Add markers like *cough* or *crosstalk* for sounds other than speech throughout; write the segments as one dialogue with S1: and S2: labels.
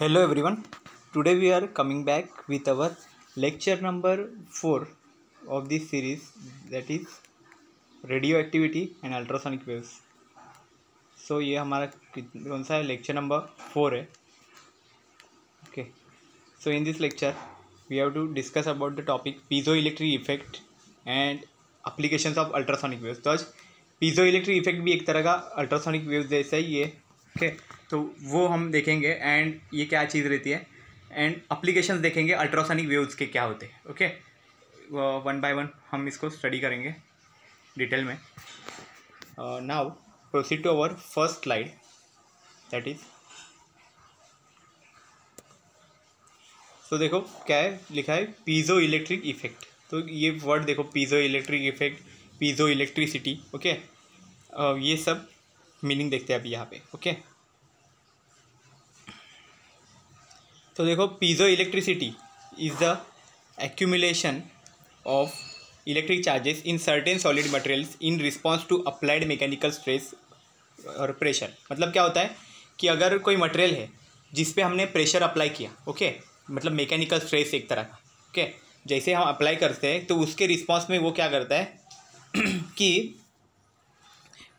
S1: Hello everyone today we are coming back with our lecture number four of this series that is radio activity and ultrasonic waves so ये हमारा कौन सा है lecture number four है okay so in this lecture we have to discuss about the topic piezo electric effect and application of ultrasonic waves तो आज piezo electric effect भी एक तरह का अल्ट्रासोनिक वेव जैसा ही है ठीक है तो वो हम देखेंगे एंड ये क्या चीज़ रहती है एंड अप्लीकेशन देखेंगे अल्ट्रासोनिक वेव्स के क्या होते हैं ओके वन बाय वन हम इसको स्टडी करेंगे डिटेल में now proceed to our first slide that is तो देखो क्या है लिखा है पीजो इलेक्ट्रिक इफेक्ट तो ये वर्ड देखो piezo electric effect piezo electricity okay uh, ये सब मीनिंग देखते हैं अभी यहाँ पे ओके okay? तो देखो piezo electricity is the accumulation of electric charges in certain solid materials in response to applied mechanical stress और प्रेशर मतलब क्या होता है कि अगर कोई मटेरियल है जिस पे हमने प्रेशर अप्लाई किया ओके मतलब मैकेनिकल स्ट्रेस एक तरह का ओके जैसे हम अप्लाई करते हैं तो उसके रिस्पॉन्स में वो क्या करता है *clears throat* कि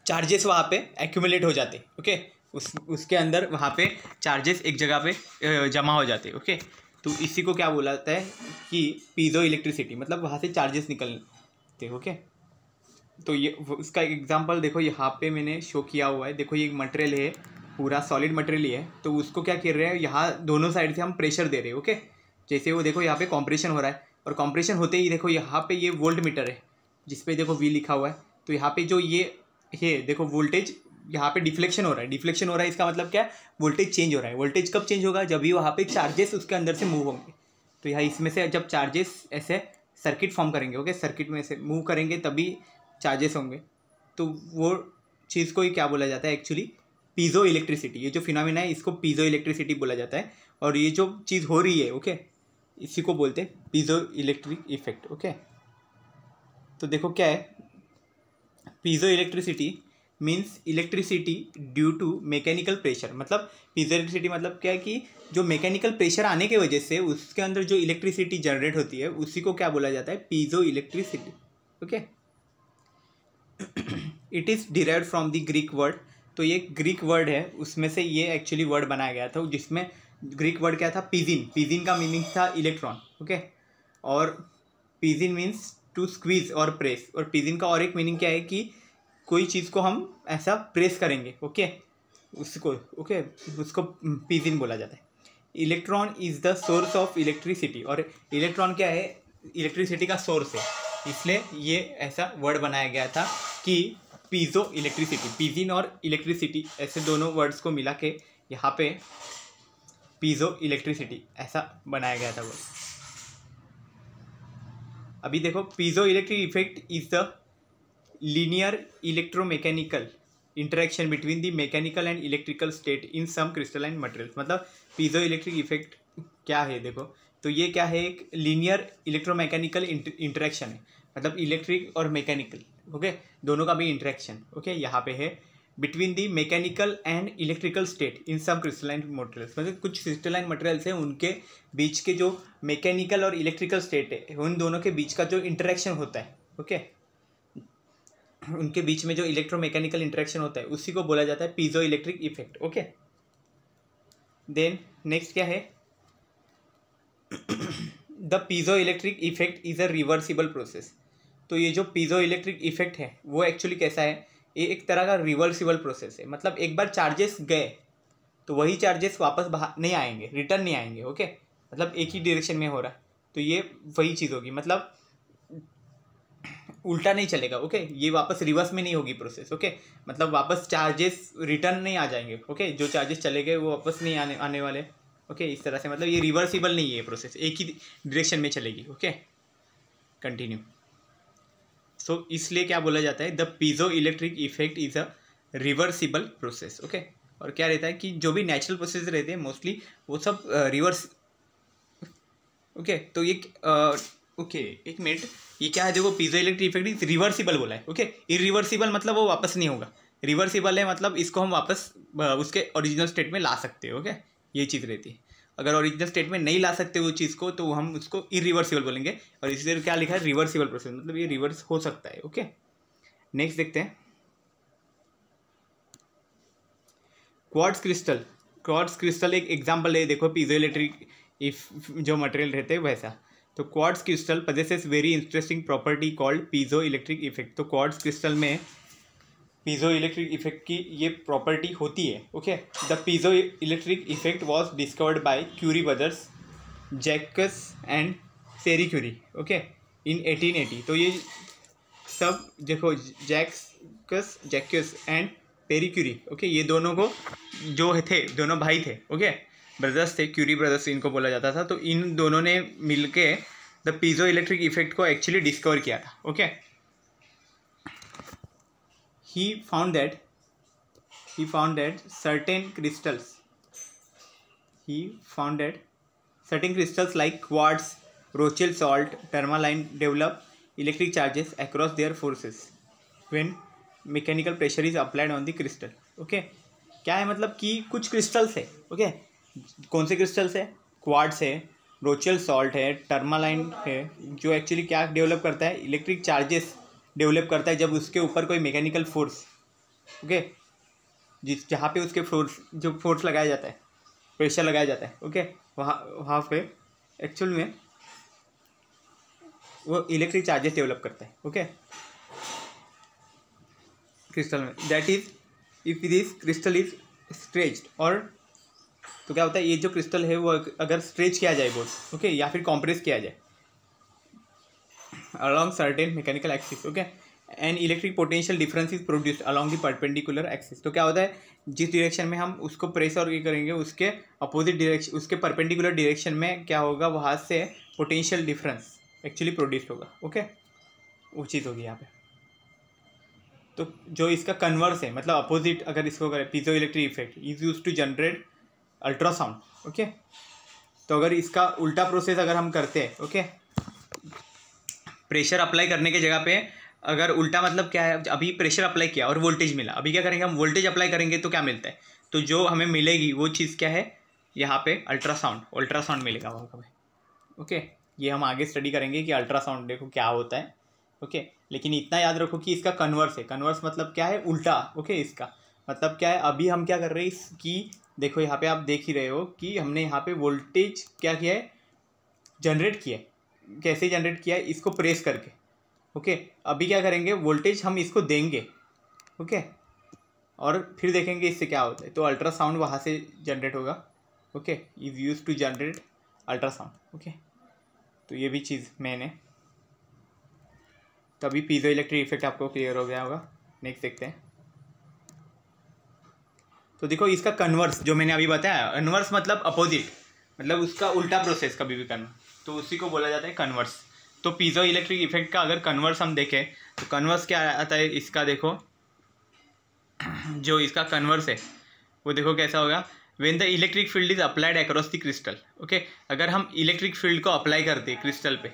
S1: चार्जेस वहाँ पे एक्यूमुलेट हो जाते ओके उस उसके अंदर वहाँ पे चार्जेस एक जगह पे जमा हो जाते हैं ओके तो इसी को क्या बोला जाता है कि पीजो इलेक्ट्रिसिटी मतलब वहाँ से चार्जेस निकलते ओके तो ये उसका एक एग्जाम्पल देखो यहाँ पे मैंने शो किया हुआ है देखो ये एक मटेरियल है पूरा सॉलिड मटेरियल है तो उसको क्या कर रहे हैं यहाँ दोनों साइड से हम प्रेशर दे रहे हैं ओके जैसे वो देखो यहाँ पे कॉम्प्रेशन हो रहा है और कॉम्प्रेशन होते ही देखो यहाँ पे ये वोल्ट मीटर है जिसपे देखो वी लिखा हुआ है तो यहाँ पे जो ये है देखो वोल्टेज यहाँ पे डिफ्लेक्शन हो रहा है डिफ्लेक्शन हो रहा है इसका मतलब क्या है वोल्टेज चेंज हो रहा है वोल्टेज कब चेंज होगा जब भी वहाँ पे चार्जेस उसके अंदर से मूव होंगे तो यहाँ इसमें से जब चार्जेस ऐसे सर्किट फॉर्म करेंगे ओके सर्किट में से मूव करेंगे तभी चार्जेस होंगे तो वो चीज़ को ही क्या बोला जाता है एक्चुअली पीज़ो इलेक्ट्रिसिटी ये जो फिनोमिना है इसको पीज़ो इलेक्ट्रिसिटी बोला जाता है और ये जो चीज़ हो रही है ओके इसी को बोलते हैं पीज़ो इलेक्ट्रिक इफेक्ट ओके तो देखो क्या है piezo electricity means electricity due to mechanical pressure मतलब इलेक्ट्रिसिटी मतलब क्या है कि जो मैकेनिकल प्रेशर आने की वजह से उसके अंदर जो इलेक्ट्रिसिटी जनरेट होती है उसी को क्या बोला जाता है piezo electricity okay it is derive from the Greek word तो ये ग्रीक वर्ड है उसमें से ये एक्चुअली वर्ड बनाया गया था जिसमें ग्रीक वर्ड क्या था पिजिन पिजिन का मीनिंग था इलेक्ट्रॉन ओके और पिजिन मीन्स टू स्क्वीज और प्रेस और पिजिन का और एक मीनिंग क्या है कि कोई चीज़ को हम ऐसा प्रेस करेंगे ओके उसको ओके उसको पीजिन बोला जाता है electron is the source of electricity और इलेक्ट्रॉन क्या है इलेक्ट्रिसिटी का सोर्स है इसलिए ये ऐसा वर्ड बनाया गया था कि पीजो इलेक्ट्रिसिटी पीजिन और इलेक्ट्रिसिटी ऐसे दोनों वर्ड्स को मिला के यहाँ पे पीजो इलेक्ट्रिसिटी ऐसा बनाया गया था वर्ड अभी देखो piezo electric effect is the linear electro mechanical interaction between the mechanical and electrical state in some crystalline materials मतलब पीजो इलेक्ट्रिक इफेक्ट क्या है देखो तो ये क्या है एक लीनियर इलेक्ट्रो इलेक्ट्रोमैकेनिकल इंटरेक्शन है मतलब इलेक्ट्रिक और मैकेनिकल ओके दोनों का भी इंटरेक्शन ओके यहाँ पे है between the mechanical and electrical state in some crystalline materials मतलब कुछ क्रिस्टलाइन मटेरियल्स हैं उनके बीच के जो मैकेनिकल और इलेक्ट्रिकल स्टेट है उन दोनों के बीच का जो इंटरेक्शन होता है ओके उनके बीच में जो इलेक्ट्रोमैकेनिकल इंट्रैक्शन होता है उसी को बोला जाता है piezo electric effect okay then next क्या है the piezo electric effect is a reversible process तो ये जो पीजो इलेक्ट्रिक इफेक्ट है वो एक्चुअली कैसा है ये एक तरह का रिवर्सिबल प्रोसेस है मतलब एक बार चार्जेस गए तो वही चार्जेस वापस बाहर नहीं आएंगे रिटर्न नहीं आएंगे ओके मतलब एक ही डायरेक्शन में हो रहा है तो ये वही चीज़ होगी मतलब उल्टा नहीं चलेगा ओके ये वापस रिवर्स में नहीं होगी प्रोसेस ओके मतलब वापस चार्जेस रिटर्न नहीं आ जाएंगे ओके जो चार्जेस चले गए वो वापस नहीं आने आने वाले ओके इस तरह से मतलब ये रिवर्सिबल नहीं है प्रोसेस एक ही डिरेक्शन में चलेगी ओके कंटिन्यू सो इसलिए क्या बोला जाता है the piezo electric effect is a reversible process okay और क्या रहता है कि जो भी नेचुरल प्रोसेस रहते हैं मोस्टली वो सब रिवर्स uh, ओके okay, तो ये uh, ओके एक मिनट ये क्या है देखो पीजो इलेक्ट्रिक इफेक्ट रिवर्सिबल बोला है ओके इरिवर्सिबल मतलब वो वापस नहीं होगा रिवर्सिबल है मतलब इसको हम वापस उसके ओरिजिनल स्टेट में ला सकते हैं ओके ये चीज़ रहती है अगर ओरिजिनल स्टेट में नहीं ला सकते वो चीज़ को तो हम उसको इरिवर्सिबल बोलेंगे और इसी क्या लिखा है रिवर्सिबल प्रोसेस मतलब ये रिवर्स हो सकता है ओके नेक्स्ट देखते हैं क्वार्ट्स क्रिस्टल क्वार्ट्स क्रिस्टल एक एग्जाम्पल है देखो पीजो इलेक्ट्रिक इफ जो मटेरियल रहते हैं वैसा तो quartz crystal possesses very interesting property called piezo electric effect तो क्वार्ट्स क्रिस्टल में पीजो इलेक्ट्रिक इफेक्ट की ये प्रॉपर्टी होती है okay the piezo electric effect was discovered by Curie brothers Jacques and Pierre Curie okay in eighteen eighty तो ये सब देखो Jacques Jacques and Pierre Curie okay ये दोनों को जो थे दोनों भाई थे ओके ब्रदर्स थे क्यूरी ब्रदर्स इनको बोला जाता था तो इन दोनों ने मिलके द पीजो इलेक्ट्रिक इफेक्ट को एक्चुअली डिस्कवर किया था okay he found that he found that certain crystals he found that certain crystals like quartz Rochelle salt tourmaline develop electric charges across their forces when mechanical pressure is applied on the crystal okay क्या है मतलब कि कुछ crystals है okay okay? कौन से crystals है quartz है रोचल सॉल्ट है टर्मालाइन है जो एक्चुअली क्या डेवलप करता है इलेक्ट्रिक चार्जेस डेवलप करता है जब उसके ऊपर कोई मैकेनिकल फोर्स ओके जिस जहाँ पे उसके फोर्स जो फोर्स लगाया जाता है प्रेशर लगाया जाता है ओके वहाँ वहाँ पे एक्चुअल में वो इलेक्ट्रिक चार्जेस डेवलप करता है ओके क्रिस्टल में that is if this crystal is stretched और तो क्या होता है ये जो क्रिस्टल है वो अगर स्ट्रेच किया जाए बोर्ड ओके या फिर कॉम्प्रेस किया जाए along certain mechanical axis okay and electric potential difference is produce along the perpendicular axis तो क्या होता है जिस डिरेक्शन में हम उसको प्रेस और ये करेंगे उसके अपोजिट डिरेक्शन उसके परपेंडिकुलर डिरेक्शन में क्या होगा वहाँ से पोटेंशियल डिफरेंस एक्चुअली प्रोड्यूस होगा ओके वो चीज़ होगी यहाँ पे तो जो इसका कन्वर्स है मतलब अपोजिट अगर इसको करें piezo electric effect is use to generate ultrasound okay तो अगर इसका उल्टा प्रोसेस अगर हम करते हैं ओके प्रेशर अप्लाई करने की जगह पे अगर उल्टा मतलब क्या है अभी प्रेशर अप्लाई किया और वोल्टेज मिला अभी क्या करेंगे हम वोल्टेज अप्लाई करेंगे तो क्या मिलता है तो जो हमें मिलेगी वो चीज़ क्या है यहाँ पे अल्ट्रासाउंड अल्ट्रासाउंड मिलेगा वहाँ हमें ओके ये हम आगे स्टडी करेंगे कि अल्ट्रासाउंड देखो क्या होता है ओके लेकिन इतना याद रखो कि इसका कन्वर्स है कन्वर्स मतलब क्या है उल्टा ओके इसका मतलब क्या है अभी हम क्या कर रहे हैं इसकी देखो यहाँ पे आप देख ही रहे हो कि हमने यहाँ पे वोल्टेज क्या किया है जनरेट किया है कैसे जनरेट किया है इसको प्रेस करके ओके अभी क्या करेंगे वोल्टेज हम इसको देंगे ओके और फिर देखेंगे इससे क्या होता है तो अल्ट्रासाउंड वहाँ से जनरेट होगा okay is use to generate ultrasound okay तो ये भी चीज़ मैंने तभी पीजो इलेक्ट्रिक इफेक्ट आपको क्लियर हो गया होगा नेक्स्ट देखते हैं तो देखो इसका कन्वर्स जो मैंने अभी बताया कन्वर्स मतलब अपोजिट मतलब उसका उल्टा प्रोसेस कभी भी करना तो उसी को बोला जाता है कन्वर्स तो पीजो इलेक्ट्रिक इफेक्ट का अगर कन्वर्स हम देखें तो कन्वर्स क्या आता है इसका देखो जो इसका कन्वर्स है वो देखो कैसा होगा when the electric field is applied across the crystal okay अगर हम इलेक्ट्रिक फील्ड को अप्लाई करते क्रिस्टल पे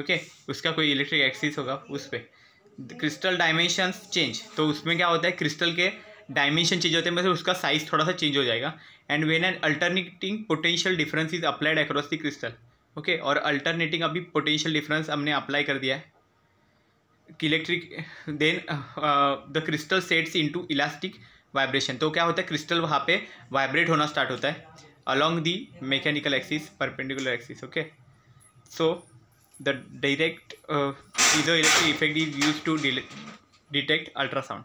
S1: ओके okay? उसका कोई इलेक्ट्रिक एक्सिस होगा उस पर क्रिस्टल डायमेंशंस चेंज तो उसमें क्या होता है क्रिस्टल के डायमेंशन चेंज होते हैं मतलब उसका साइज थोड़ा सा चेंज हो जाएगा and when an alternating potential difference is applied across the crystal okay और अल्टरनेटिंग अभी पोटेंशियल डिफरेंस हमने अप्लाई कर दिया है electric then the crystal sets into elastic vibration तो क्या होता है क्रिस्टल वहाँ पे वाइब्रेट होना स्टार्ट होता है along the mechanical axis perpendicular axis okay so the direct electric effect is use to detect ultrasound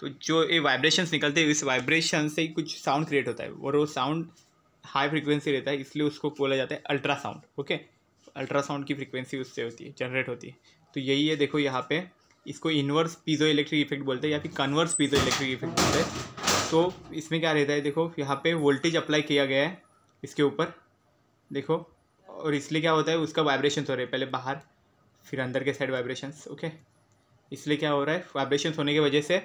S1: तो जो ये वाइब्रेशंस निकलते हैं इस वाइब्रेशन से ही कुछ साउंड क्रिएट होता है और वो साउंड हाई फ्रिक्वेंसी रहता है इसलिए उसको बोला जाता है अल्ट्रासाउंड ओके अल्ट्रासाउंड की फ्रिक्वेंसी उससे होती है जनरेट होती है तो यही है देखो यहाँ पे इसको इन्वर्स पीजो इलेक्ट्रिक इफेक्ट बोलते हैं या फिर कन्वर्स पीजो इलेक्ट्रिक इफेक्ट बोलते हैं तो इसमें क्या रहता है देखो यहाँ पे वोल्टेज अप्लाई किया गया है इसके ऊपर देखो और इसलिए क्या होता है उसका वाइब्रेशन हो रहे हैं पहले बाहर फिर अंदर के साइड वाइब्रेशंस ओके इसलिए क्या हो रहा है वाइब्रेशंस होने की वजह से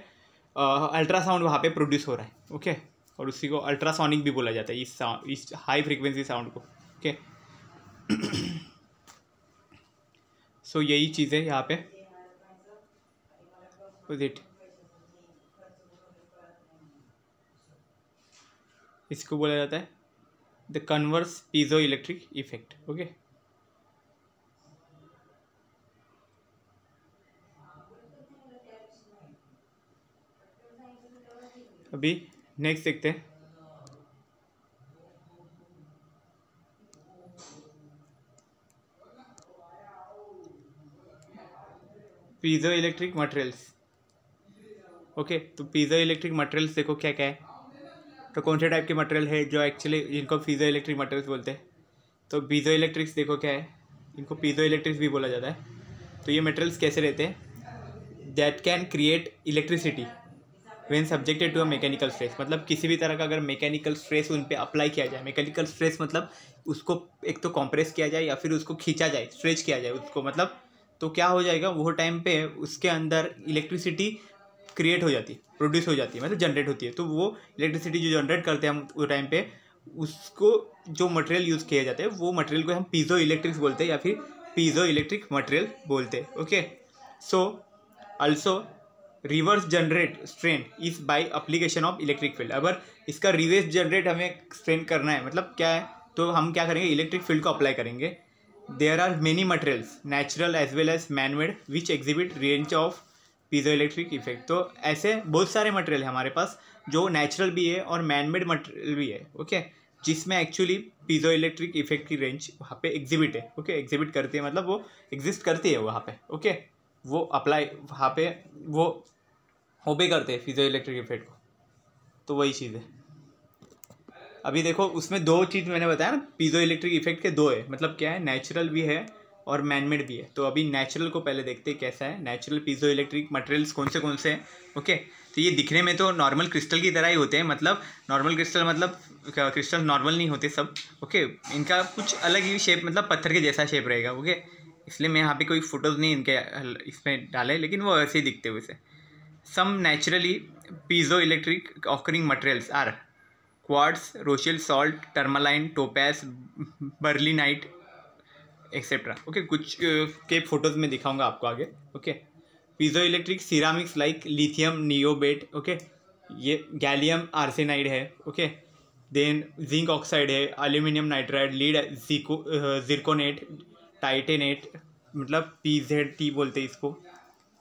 S1: अल्ट्रासाउंड वहाँ पे प्रोड्यूस हो रहा है ओके और उसी को अल्ट्रासोनिक भी बोला जाता है इस साउंड इस हाई फ्रिक्वेंसी साउंड को ओके सो *clears throat* so, यही चीज़ है यहाँ पे इट इसको बोला जाता है the converse piezo electric effect okay अभी नेक्स्ट देखते हैं पीजो इलेक्ट्रिक मटेरियल्स ओके तो पीजो इलेक्ट्रिक मटेरियल्स देखो क्या क्या है तो कौन से टाइप के मटेरियल है जो एक्चुअली जिनको पीजो इलेक्ट्रिक मटेरियल्स बोलते हैं तो पीजो इलेक्ट्रिक्स देखो क्या है इनको पीजो इलेक्ट्रिक्स भी बोला जाता है तो ये मटेरियल्स कैसे रहते हैं that can create electricity when subjected to a mechanical stress मतलब किसी भी तरह का अगर मैकेनिकल स्ट्रेस उन पर अप्लाई किया जाए मैकेनिकल स्ट्रेस मतलब उसको एक तो कॉम्प्रेस किया जाए या फिर उसको खींचा जाए स्ट्रेच किया जाए उसको मतलब तो क्या हो जाएगा वो टाइम पे उसके अंदर इलेक्ट्रिसिटी क्रिएट हो जाती है प्रोड्यूस हो जाती है मतलब जनरेट होती है तो वो इलेक्ट्रिसिटी जो जनरेट करते हैं हम उस टाइम पे उसको जो मटेरियल यूज़ किया जाता है वो मटेरियल को हम पीजो इलेक्ट्रिक्स बोलते हैं या फिर पीजो इलेक्ट्रिक मटेरियल बोलते हैं okay so also reverse generate strain is by application of electric field अगर इसका रिवर्स जनरेट हमें स्ट्रेन करना है मतलब क्या है तो हम क्या करेंगे इलेक्ट्रिक फील्ड को अप्लाई करेंगे there are many materials natural as well as manmade which exhibit range of piezo electric effect तो ऐसे बहुत सारे मटेरियल हैं हमारे पास जो नेचुरल भी है और मैनमेड मटेरियल भी है ओके जिसमें एक्चुअली पीजो इलेक्ट्रिक इफेक्ट की रेंज वहाँ पे एग्जिबिट है ओके एग्जिबिट करती है मतलब वो एग्जिस्ट करती है वहाँ पे ओके वो अप्लाई वहाँ पे वो ओबे करते हैं फिजो इलेक्ट्रिक इफेक्ट को तो वही चीज़ है अभी देखो उसमें दो चीज़ मैंने बताया ना पीजो इलेक्ट्रिक इफेक्ट के दो है मतलब क्या है नेचुरल भी है और मैनमेड भी है तो अभी नेचुरल को पहले देखते हैं कैसा है नेचुरल पीजो इलेक्ट्रिक मटेरियल्स कौन से कौन से हैं ओके तो ये दिखने में तो नॉर्मल क्रिस्टल की तरह ही होते हैं मतलब नॉर्मल क्रिस्टल मतलब क्रिस्टल नॉर्मल नहीं होते सब ओके इनका कुछ अलग ही शेप मतलब पत्थर के जैसा शेप रहेगा ओके इसलिए मैं यहाँ पे कोई फ़ोटोज़ नहीं इनके इसमें डाले लेकिन वो ऐसे ही दिखते हुए से Some naturally piezoelectric occurring materials are quartz, rochelle salt, tourmaline, topaz, berlinite, etcetera okay okay, कुछ के फोटोज़ में दिखाऊंगा आपको आगे ओके piezo electric ceramics like lithium niobate okay ये गैलियम आर्सेनाइड है ओके देन जिंक ऑक्साइड है एल्यूमिनियम नाइट्राइड लीड जीको जिरकोनेट टाइटेनेट मतलब पी जेड टी बोलते हैं इसको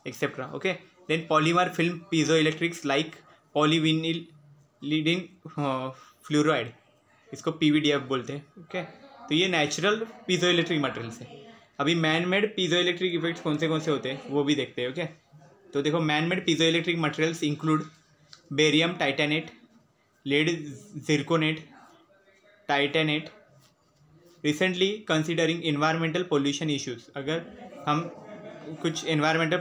S1: etcetera okay then film polymer electrics like like polyvinylidene fluoride uh, इसको PVDF बोलते हैं ओके तो ये नेचुरल पीजो इलेक्ट्रिक मटेरियल्स है अभी man made piezo electric effects कौन से कौन से होते हैं वो भी देखते हैं ओके तो देखो man made piezo electric materials include barium titanate lead zirconate titanate recently considering environmental pollution issues अगर हम कुछ इन्वायरमेंटल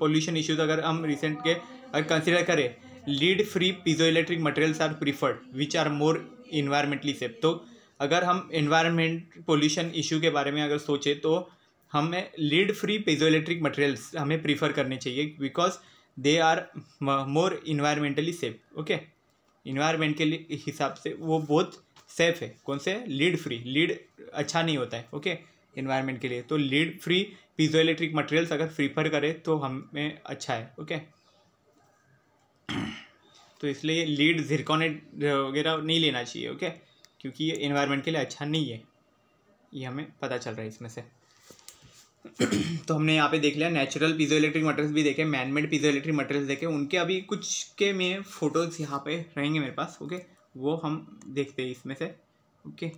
S1: पोल्यूशन इश्यूज अगर हम रिसेंट के अगर कंसिडर करें lead free piezo electric materials are preferred which are more environmentally safe तो अगर हम इन्वायरमेंट पोल्यूशन इशू के बारे में अगर सोचें तो हमें lead free piezo electric materials हमें प्रीफर करने चाहिए because they are more environmentally safe okay environment के हिसाब से वो बहुत सेफ है कौन से लीड फ्री लीड अच्छा नहीं होता है ओके okay? इन्वायरमेंट के लिए तो lead free piezo electric materials अगर प्रीफर करें तो हमें अच्छा है ओके तो इसलिए लीड जिरकॉनेट वगैरह नहीं लेना चाहिए ओके क्योंकि ये इन्वायरमेंट के लिए अच्छा नहीं है ये हमें पता चल रहा है इसमें से तो हमने यहाँ पे देख लिया नेचुरल पीजो इलेक्ट्रिक मटेरियल्स भी देखे मैनमेड पीजो इलेक्ट्रिक मटेरियल्स देखे उनके अभी कुछ के में फ़ोटोज़ यहाँ पे रहेंगे मेरे पास ओके वो हम देखते हैं इसमें से ओके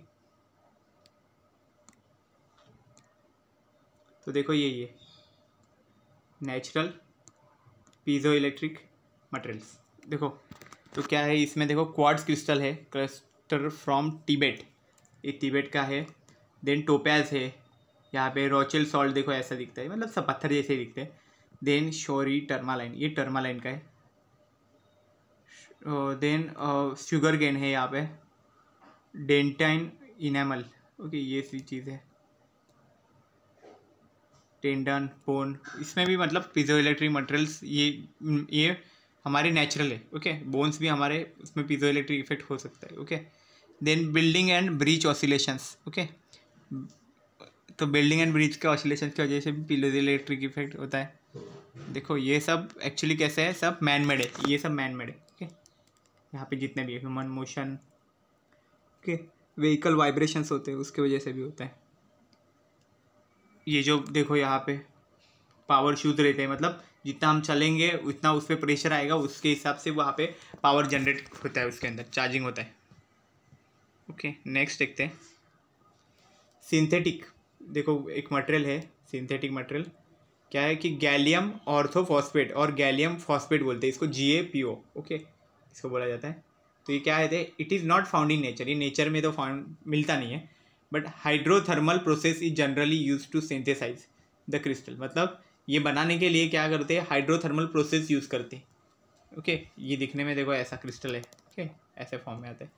S1: तो देखो ये ये नेचुरल पीजो इलेक्ट्रिक मटेरियल्स देखो तो क्या है इसमें देखो क्वार्ट्स क्रिस्टल है क्लस्टर फ्रॉम टिबेट ये टिबेट का है देन टोपैज है यहाँ पे रोचल सॉल्ट देखो ऐसा दिखता है मतलब सब पत्थर जैसे दिखते हैं देन शोरी टर्मालाइन ये टर्मालाइन का है देन शुगर गेन है यहाँ पे डेंटाइन इनेमल ओके ये सी चीज़ है टेंडन बोन इसमें भी मतलब पिजो इलेक्ट्रिक मटेरियल्स ये ये हमारे नेचुरल है ओके बोन्स भी हमारे उसमें पिजो इलेक्ट्रिक इफेक्ट हो सकता है okay then building and bridge oscillations okay तो बिल्डिंग एंड ब्रिज के ऑसिलेशन की वजह से भी पिजो इलेक्ट्रिक इफेक्ट होता है देखो ये सब एक्चुअली कैसे है सब मैन मेड है ये सब मैन मेड है ओके यहाँ पे जितने भी human motion okay vehicle vibrations होते हैं उसकी वजह से भी होता है ये जो देखो यहाँ पे पावर शूज रहते हैं मतलब जितना हम चलेंगे उतना उस पर प्रेशर आएगा उसके हिसाब से वहाँ पे पावर जनरेट होता है उसके अंदर चार्जिंग होता है ओके नेक्स्ट देखते हैं सिंथेटिक देखो एक मटेरियल है सिंथेटिक मटेरियल क्या है कि गैलियम ऑर्थोफॉस्फेट और गैलियम फॉस्फेट बोलते हैं इसको जी ए पी ओ ओके इसको बोला जाता है तो ये क्या है it is not found in nature ये नेचर में तो फाउंड मिलता नहीं है but hydrothermal process is generally use to synthesize the crystal मतलब ये बनाने के लिए क्या करते हैं हाइड्रोथर्मल प्रोसेस यूज़ करते हैं ओके ये दिखने में देखो ऐसा क्रिस्टल है ओके ऐसे फॉर्म में आता है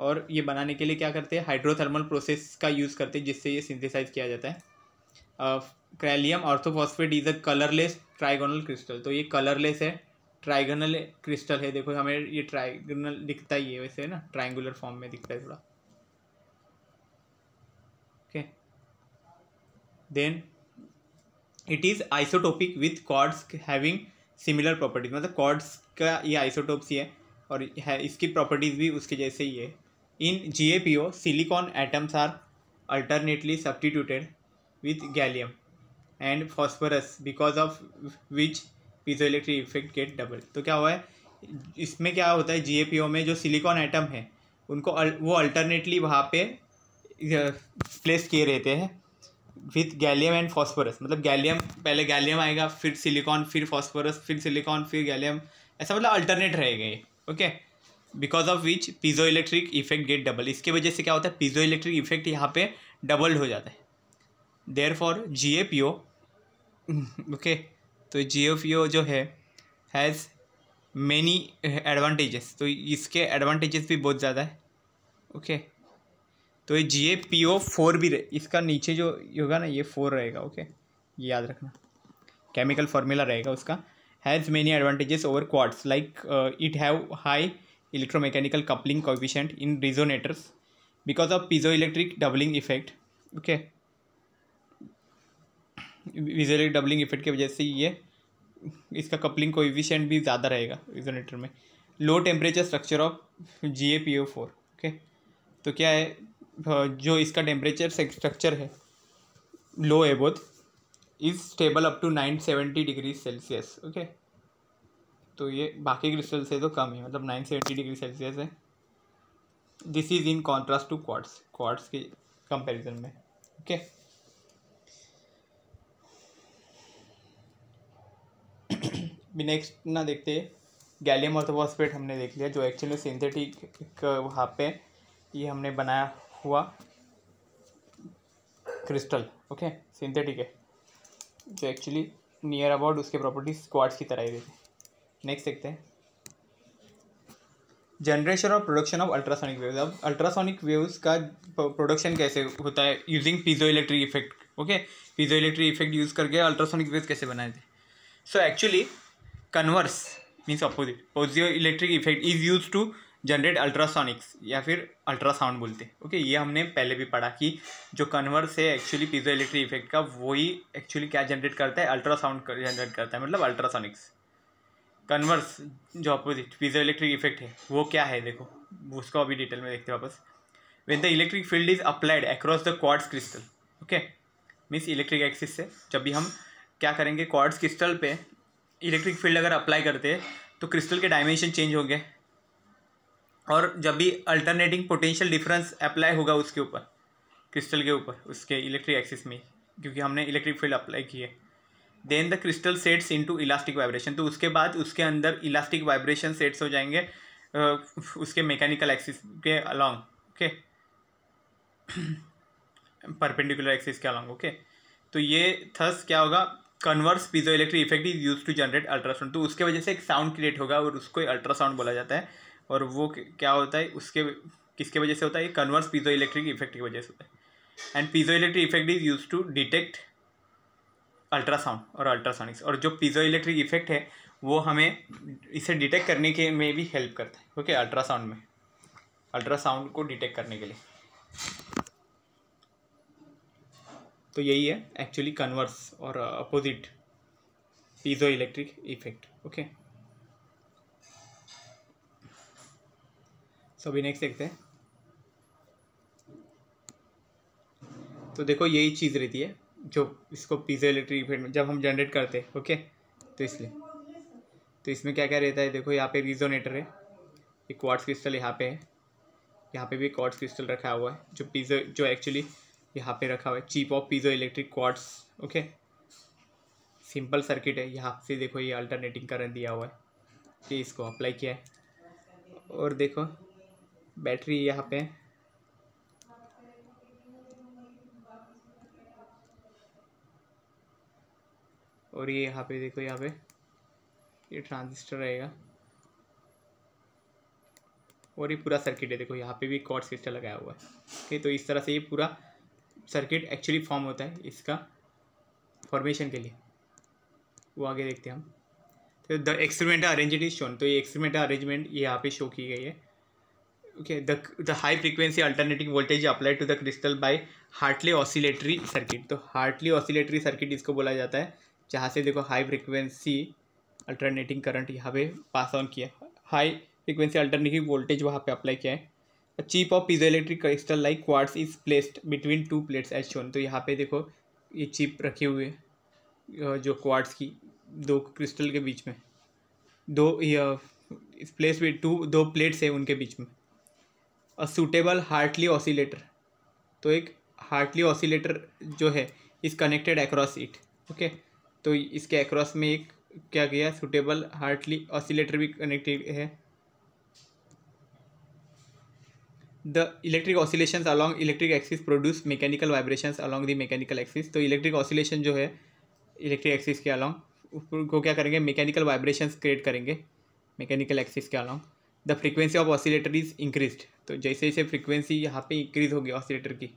S1: और ये बनाने के लिए क्या करते हैं हाइड्रोथर्मल प्रोसेस का यूज़ करते हैं जिससे ये सिंथेसाइज किया जाता है gallium orthophosphate is a colourless trigonal crystal तो ये कलरलेस है ट्राइगोनल क्रिस्टल है देखो हमें ये ट्राइगोनल दिखता ही है वैसे ना ट्राइंगुलर फॉर्म में दिखता है थोड़ा then it is isotopic with quartz having similar properties मतलब कॉर्ड्स का ये आइसोटोप्स ही है और है इसकी प्रॉपर्टीज़ भी उसके जैसे ही है in G A P O silicon atoms are alternately substituted with gallium and phosphorus because of which piezo electric effect get double तो क्या हुआ है इसमें क्या होता है जी ए पी ओ में जो सिलिकॉन एटम है उनको अल, वो अल्टरनेटली वहाँ पे प्लेस किए रहते हैं विथ गैलियम एंड फॉस्फोरस मतलब गैलियम पहले गैलियम आएगा फिर सिलिकॉन फिर फॉस्फोरस फिर सिलिकॉन फिर गैलियम ऐसा मतलब अल्टरनेट रहेगा ये okay because of which piezo electric effect get double इसके वजह से क्या होता है पीजो इलेक्ट्रिक इफेक्ट यहाँ पे डबल्ड हो जाता है therefore G A P O okay तो जी ए पी ओ जो है हैज़ मैनी एडवांटेजेस तो इसके एडवांटेजेस भी बहुत ज़्यादा है ओके okay. तो ये जी ए पी ओ फोर भी रहे इसका नीचे जो होगा ना ये फोर रहेगा ओके ये याद रखना केमिकल फार्मूला रहेगा उसका has many advantages over quartz like it have high electromechanical coupling coefficient in resonators because of piezo electric doubling effect okay electric doubling effect की वजह से ये इसका कपलिंग कोएफिशिएंट भी ज़्यादा रहेगा रिजोनेटर में low temperature structure of G A P O four okay तो क्या है जो इसका टेम्परेचर स्ट्रक्चर है low above is stable up to nine seventy degree Celsius okay तो ये बाकी क्रिस्टल से तो कम है मतलब नाइन सेवेंटी डिग्री सेल्सियस है this is in contrast to quartz quartz के कंपैरिजन में ओके okay? नेक्स्ट *coughs* ना देखते गैलियम ऑर्थोफॉस्फेट हमने देख लिया जो एक्चुअली सिंथेटिक वहाँ पे ये हमने बनाया हुआ क्रिस्टल ओके सिंथेटिक है जो एक्चुअली नियर अबाउट उसके प्रॉपर्टी स्क्वाड्स की तरह ही देते नेक्स्ट देखते हैं जनरेशन और प्रोडक्शन ऑफ अल्ट्रासोनिक वेव्स अब अल्ट्रासोनिक वेव्स का प्रोडक्शन कैसे होता है using piezo electric effect okay piezo electric effect use करके अल्ट्रासोनिक वेव्स कैसे बनाए थे so actually converse means opposite piezo electric effect is use to generate ultrasonics या फिर अल्ट्रासाउंड बोलते हैं ओके ये हमने पहले भी पढ़ा कि जो कन्वर्स है एक्चुअली पीजो इलेक्ट्रिक इफेक्ट का वही एक्चुअली क्या जनरेट करता है अल्ट्रासाउंड जनरेट करता है मतलब अल्ट्रासोनिक्स कन्वर्स जो अपोजिट पीजो इलेक्ट्रिक इफेक्ट है वो क्या है देखो उसको अभी डिटेल में देखते हैं वापस when the electric field is applied across the quartz crystal okay means electric axis से जब भी हम क्या करेंगे क्वार्ट्स क्रिस्टल पे इलेक्ट्रिक फील्ड अगर अप्लाई करते हैं तो क्रिस्टल के डायमेंशन चेंज हो गए और जब भी अल्टरनेटिंग पोटेंशियल डिफरेंस अप्लाई होगा उसके ऊपर क्रिस्टल के ऊपर उसके इलेक्ट्रिक एक्सिस में क्योंकि हमने इलेक्ट्रिक फील्ड अप्लाई की है then the crystal sets into elastic vibration तो उसके बाद उसके अंदर इलास्टिक वाइब्रेशन सेट्स हो जाएंगे उसके मैकेनिकल एक्सिस के अलॉन्ग ओके परपेंडिकुलर एक्सिस के अलॉन्ग ओके तो ये थस क्या होगा converse piezo electric effect is use to generate ultrasound तो उसके वजह से एक साउंड क्रिएट होगा और उसको अल्ट्रासाउंड बोला जाता है और वो क्या होता है उसके किसके वजह से होता है कन्वर्स पीजो इलेक्ट्रिक इफेक्ट की वजह से होता है and piezo electric effect is use to detect ultrasound और अल्ट्रासाउंड और जो पीजो इलेक्ट्रिक इफेक्ट है वो हमें इसे डिटेक्ट करने के में भी हेल्प करता है ओके अल्ट्रासाउंड में अल्ट्रासाउंड को डिटेक्ट करने के लिए तो यही है एक्चुअली कन्वर्स और opposite piezo electric effect okay so अभी नेक्स्ट देखते हैं तो देखो यही चीज़ रहती है जो इसको पीजो इलेक्ट्रिक इफेक्ट में जब हम जनरेट करते हैं ओके तो इसलिए तो इसमें क्या क्या रहता है देखो यहाँ पे रिजोनेटर है एक क्वार्ट्स क्रिस्टल यहाँ पे है यहाँ पे भी क्वार्ट्स क्रिस्टल रखा हुआ है जो पीजो जो एक्चुअली यहाँ पे रखा हुआ है chip of piezo electric quartz okay simple circuit है यहाँ से देखो ये अल्टरनेटिंग करंट दिया हुआ है ये इसको अप्लाई किया है और देखो बैटरी यहाँ पे और ये यहाँ पे देखो यहाँ पे ये ट्रांजिस्टर रहेगा और ये पूरा सर्किट है देखो यहाँ पे भी कॉर्ड सिस्टर लगाया हुआ है ठीक है तो इस तरह से ये पूरा सर्किट एक्चुअली फॉर्म होता है इसका फॉर्मेशन के लिए वो आगे देखते हैं हम तो the experimental arrangement is shown तो ये एक्सपेरिमेंटल अरेंजमेंट ये यहाँ पे शो की गई है okay the the high frequency alternating voltage applied to the crystal by Hartley oscillatory circuit तो हार्टली ऑसिलेटरी सर्किट इसको बोला जाता है जहाँ से देखो हाई फ्रिक्वेंसी अल्टरनेटिंग करंट यहाँ पे पास ऑन किया हाई फ्रिक्वेंसी अल्टरनेटिंग वोल्टेज वहाँ पे अप्लाई किया है a chip of piezo electric crystal like quartz is placed between two plates as shown तो यहाँ पे देखो ये चिप रखे हुए जो क्वार्ट्स की दो क्रिस्टल के बीच में दो प्लेस टू दो प्लेट्स है उनके बीच में अ सूटेबल हार्टली ऑसिलेटर तो एक हार्टली ऑसिलेटर जो है is connected across it okay तो इसके एक्रॉस में एक क्या गया सूटेबल हार्टली ऑसिलेटर भी कनेक्टेड है the electric oscillation along electric axis produce mechanical vibration along the mechanical axis तो इलेक्ट्रिक ऑसिलेशन जो है इलेक्ट्रिक एक्सिस के अलॉन्ग को क्या करेंगे मैकेनिकल वाइब्रेशन क्रिएट करेंगे मैकेनिकल एक्सिस के along the frequency of oscillator is increase तो जैसे जैसे फ्रिक्वेंसी यहाँ पे इंक्रीज होगी ऑसिलेटर की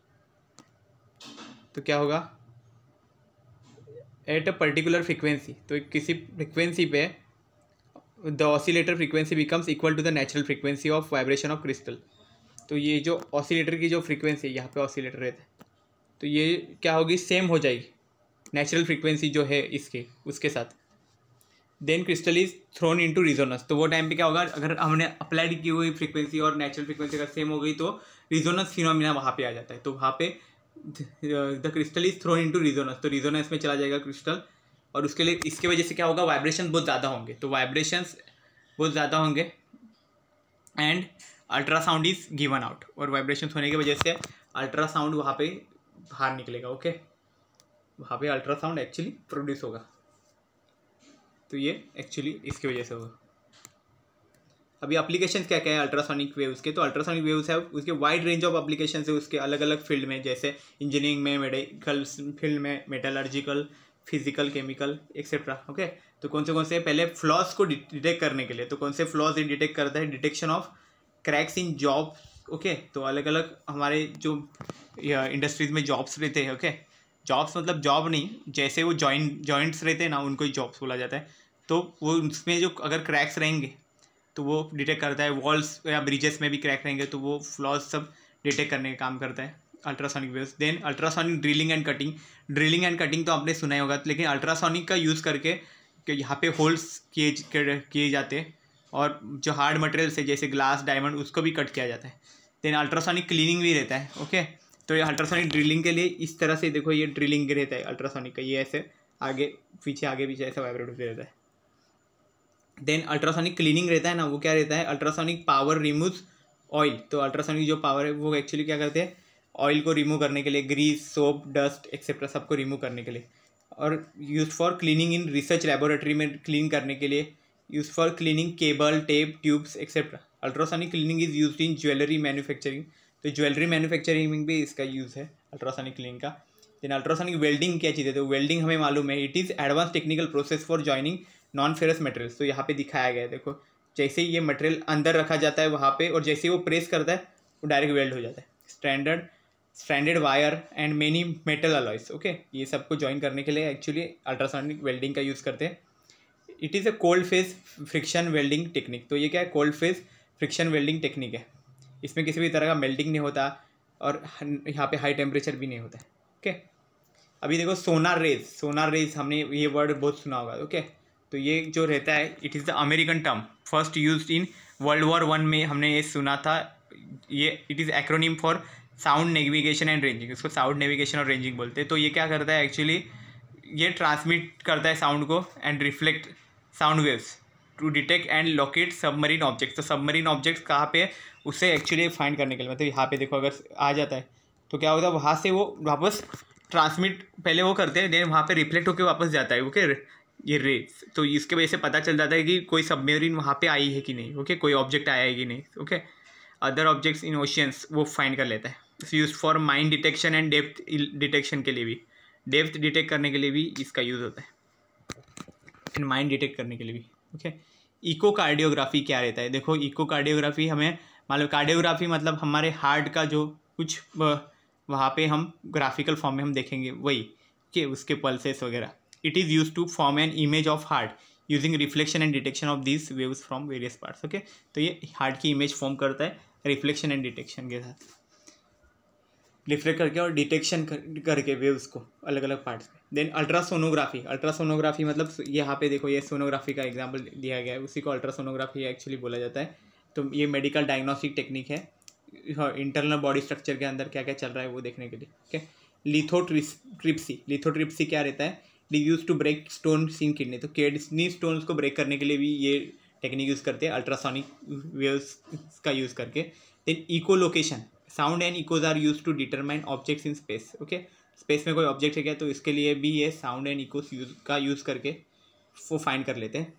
S1: तो क्या होगा एट अ पर्टिकुलर फ्रिक्वेंसी तो किसी फ्रिक्वेंसी पे the oscillator frequency becomes equal to the natural frequency of vibration of crystal तो ये जो ऑसिलेटर की जो फ्रिक्वेंसी है यहाँ पे ऑसिलेटर रहता है तो ये क्या होगी सेम हो जाएगी नेचुरल फ्रिक्वेंसी जो है इसके उसके साथ then crystal is thrown to resonance तो वो टाइम पे क्या होगा अगर हमने अप्लाइड की हुई फ्रिक्वेंसी और नेचुरल फ्रिक्वेंसी अगर सेम हो गई तो रिजोनस फिनोमिना वहाँ पे आ जाता है तो वहाँ पे the crystal is thrown to resonance तो रिजोनस में चला जाएगा क्रिस्टल और उसके लिए इसके वजह से क्या होगा वाइब्रेशन बहुत ज़्यादा होंगे तो वाइब्रेशन बहुत ज़्यादा होंगे and ultrasound is given out और वाइब्रेशन होने की वजह से अल्ट्रासाउंड वहाँ पे बाहर निकलेगा ओके वहाँ पे अल्ट्रासाउंड एक्चुअली प्रोड्यूस होगा तो ये एक्चुअली इसकी वजह से हुआ अभी अप्लीकेशन क्या क्या है अल्ट्रासोनिक वेव्स के तो अल्ट्रासोनिक वेव्स है उसके वाइड रेंज ऑफ अप्लीकेशन है उसके अलग अलग फील्ड में जैसे इंजीनियरिंग में मेडिकल फील्ड में metallurgical physical chemical etcetera okay तो कौन से कौन से पहले फ्लॉज को डिटेक्ट करने के लिए तो कौन से फ्लॉज ये डिटेक्ट करता है detection of cracks in job okay तो अलग अलग हमारे जो इंडस्ट्रीज में जॉब्स रहते हैं ओके okay? जॉब्स मतलब जॉब नहीं जैसे वो जॉइंट जॉइंट्स रहते हैं ना उनको ही जॉब्स बोला जाता है तो वो उसमें जो अगर क्रैक्स रहेंगे तो वो डिटेक्ट करता है वॉल्स या ब्रिजेस में भी क्रैक रहेंगे तो वो फ्लॉज सब डिटेक्ट करने का काम करता है ultrasonic waves then ultrasonic drilling and cutting drilling and cutting तो आपने सुना ही होगा लेकिन अल्ट्रासोनिक का यूज़ करके कि यहाँ पे होल्स किए किए जाते हैं और जो हार्ड मटेरियल्स है जैसे ग्लास डायमंड उसको भी कट किया जाता है देन अल्ट्रासोनिक क्लीनिंग भी रहता है ओके okay? तो ये अल्ट्रासोनिक ड्रिलिंग के लिए इस तरह से देखो ये ड्रिलिंग रहता है अल्ट्रासोनिक का ये ऐसे आगे पीछे आगे पीछे ऐसा वाइब्रेट होते रहता है देन अल्ट्रासोनिक क्लीनिंग रहता है ना वो क्या रहता है अल्ट्रासोनिक पावर रिमूव ऑयल तो अल्ट्रासोनिक जो पावर है वो एक्चुअली क्या करते हैं ऑयल को रिमूव करने के लिए ग्रीस सोप डस्ट एक्सेट्रा सबको रिमूव करने के लिए और use for cleaning in research laboratory में क्लीन करने के लिए use for cleaning cable tape tubes etcetera ultrasonic cleaning is use in jewellery manufacturing तो ज्वेलरी मैन्युफैक्चरिंग में भी इसका यूज़ है अल्ट्रासोनिक क्लिंग का देन अल्ट्रासोनिक वेल्डिंग क्या चीज़ है तो वेल्डिंग हमें मालूम है it is advance technical process for joining non ferrous materials तो यहाँ पे दिखाया गया है देखो जैसे ये मटेरियल अंदर रखा जाता है वहाँ पे और जैसे वो प्रेस करता है वो डायरेक्ट वेल्ड हो जाता है standard standard wire and many metal alloys okay ये सबको ज्वाइन करने के लिए एक्चुअली अल्ट्रासोनिक वेल्डिंग का यूज़ करते हैं it is a cold phase friction welding technique तो ये क्या है cold phase friction welding technique है इसमें किसी भी तरह का मेल्टिंग नहीं होता और यहाँ पे हाई टेम्परेचर भी नहीं होता है ओके अभी देखो सोनार रेज सोनार रेज हमने ये वर्ड बहुत सुना होगा ओके तो ये जो रहता है it is the American term first use in World War one में हमने ये सुना था ये it is acronym for sound navigation and ranging इसको साउंड नेविगेशन और रेंजिंग बोलते हैं तो ये क्या करता है एक्चुअली ये ट्रांसमिट करता है साउंड को and reflect sound waves to detect and locate submarine objects तो सबमरीन ऑब्जेक्ट्स कहाँ पे उसे एक्चुअली फाइंड करने के लिए मतलब यहाँ पे देखो अगर आ जाता है तो क्या होता है वहाँ से वो वापस ट्रांसमिट पहले वो करते हैं देन वहाँ पे रिफ्लेक्ट होकर वापस जाता है ओके ये रेस तो इसके वजह से पता चल जाता है कि कोई सबमरीन वहाँ पर आई है कि नहीं ओके कोई ऑब्जेक्ट आया है कि नहीं okay other objects in oceans वो फाइंड कर लेता है use for mine detection and depth detection के लिए भी डेप्थ डिटेक्ट करने के लिए भी इसका यूज़ होता है एंड माइंड डिटेक्ट करने के लिए भी ओके इको कार्डियोग्राफी क्या रहता है देखो इको कार्डियोग्राफी हमें मतलब कार्डियोग्राफी मतलब हमारे हार्ट का जो कुछ वहाँ पे हम ग्राफिकल फॉर्म में हम देखेंगे वही कि उसके पल्सेस वगैरह it is use to form an image of heart using reflection and detection of this waves from various parts okay तो ये हार्ट की इमेज फॉर्म करता है रिफ्लेक्शन एंड डिटेक्शन के साथ डिफ्रेक्ट करके और डिटेक्शन कर, करके वेव्स को अलग अलग पार्ट्स में देन अल्ट्रासोनोग्राफी अल्ट्रासोनोग्राफी मतलब यहाँ पे देखो ये सोनोग्राफी का एग्जाम्पल दिया गया है उसी को अल्ट्रासोनोग्राफी एक्चुअली बोला जाता है तो ये मेडिकल डायग्नोस्टिक टेक्निक है इंटरनल बॉडी स्ट्रक्चर के अंदर क्या क्या चल रहा है वो देखने के लिए ठीक है लिथोट्रिप्सी लिथोट्रिप्सी क्या रहता है the use to break stone seen kidney तो किडनी स्टोन्स को ब्रेक करने के लिए भी ये टेक्निक यूज़ करते हैं अल्ट्रासोनिक वेव्स का यूज़ करके then echo location sound and echoes are use to determine objects in space okay space में कोई ऑब्जेक्ट है क्या तो इसके लिए भी ये साउंड एंड इकोज यूज का यूज़ करके वो फाइंड कर लेते हैं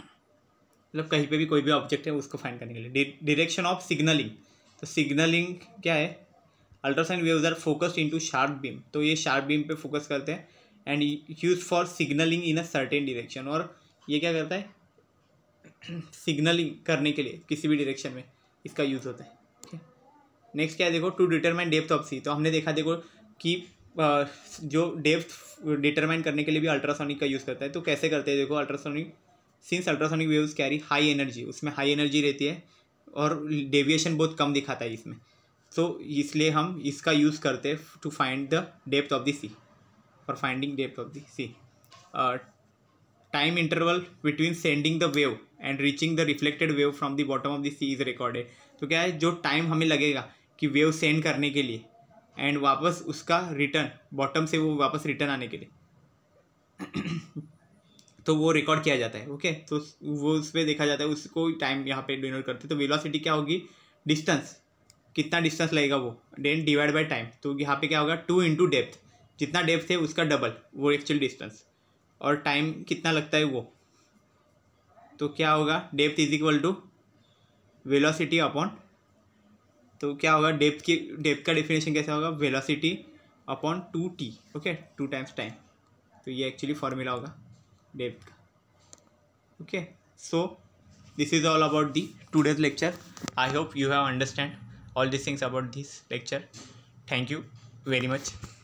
S1: मतलब कहीं पे भी कोई भी ऑब्जेक्ट है उसको फाइंड करने के लिए डिरेक्शन ऑफ सिग्नलिंग तो सिग्नलिंग क्या है ultrasound waves are focused into sharp beam तो ये शार्प बीम पे फोकस करते हैं and use for signalling in a certain direction और ये क्या करता है सिग्नलिंग *clears throat* करने के लिए किसी भी डिरेक्शन में इसका यूज़ होता है नेक्स्ट क्या है देखो to determine depth of sea तो हमने देखा देखो कि जो डेप्थ डिटरमाइन करने के लिए भी अल्ट्रासोनिक का यूज़ करता है तो कैसे करते हैं देखो ultrasonic since ultrasonic waves carry high energy उसमें हाई एनर्जी रहती है और डेविएशन बहुत कम दिखाता है इसमें तो so, इसलिए हम इसका यूज़ करते हैं to find the depth of the sea for finding depth of the sea time interval between sending the wave and reaching the reflected wave from the bottom of the sea is recorded तो क्या है जो time हमें लगेगा कि wave send करने के लिए एंड वापस उसका रिटर्न बॉटम से वो वापस रिटर्न आने के लिए *clears throat* तो वो रिकॉर्ड किया जाता है ओके तो वो उस पर देखा जाता है उसको टाइम यहाँ पे डिनोट करते हैं तो वेलोसिटी क्या होगी डिस्टेंस कितना डिस्टेंस लगेगा वो डेन डिवाइड बाय टाइम तो यहाँ पे क्या होगा टू इंटू डेप्थ जितना डेप्थ है उसका डबल वो एक्चुअल डिस्टेंस और टाइम कितना लगता है वो तो क्या होगा depth is equal to velocity upon तो क्या होगा डेप्थ की डेप्थ का डेफिनेशन कैसा होगा velocity upon two T okay two times time तो ये एक्चुअली फॉर्मूला होगा डेप्थ का okay so this is all about the today's lecture I hope you have understand all this things about this lecture thank you very much